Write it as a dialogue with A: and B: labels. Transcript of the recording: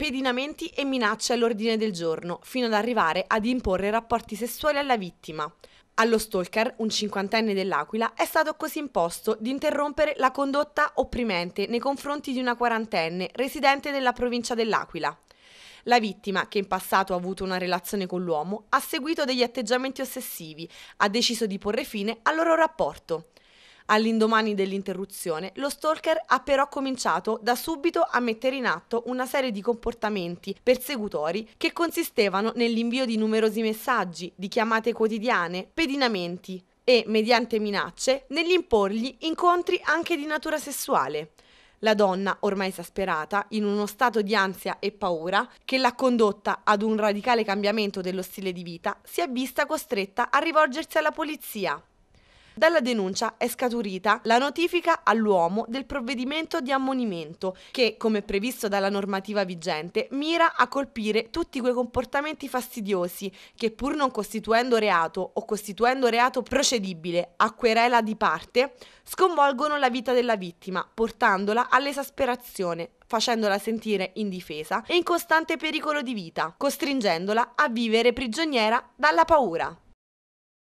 A: pedinamenti e minacce all'ordine del giorno, fino ad arrivare ad imporre rapporti sessuali alla vittima. Allo stalker, un cinquantenne dell'Aquila, è stato così imposto di interrompere la condotta opprimente nei confronti di una quarantenne residente nella provincia dell'Aquila. La vittima, che in passato ha avuto una relazione con l'uomo, ha seguito degli atteggiamenti ossessivi, ha deciso di porre fine al loro rapporto. All'indomani dell'interruzione, lo stalker ha però cominciato da subito a mettere in atto una serie di comportamenti persecutori che consistevano nell'invio di numerosi messaggi, di chiamate quotidiane, pedinamenti e, mediante minacce, nell'imporgli incontri anche di natura sessuale. La donna, ormai esasperata, in uno stato di ansia e paura che l'ha condotta ad un radicale cambiamento dello stile di vita, si è vista costretta a rivolgersi alla polizia. Dalla denuncia è scaturita la notifica all'uomo del provvedimento di ammonimento che, come previsto dalla normativa vigente, mira a colpire tutti quei comportamenti fastidiosi che pur non costituendo reato o costituendo reato procedibile a querela di parte, sconvolgono la vita della vittima, portandola all'esasperazione, facendola sentire indifesa e in costante pericolo di vita, costringendola a vivere prigioniera dalla paura.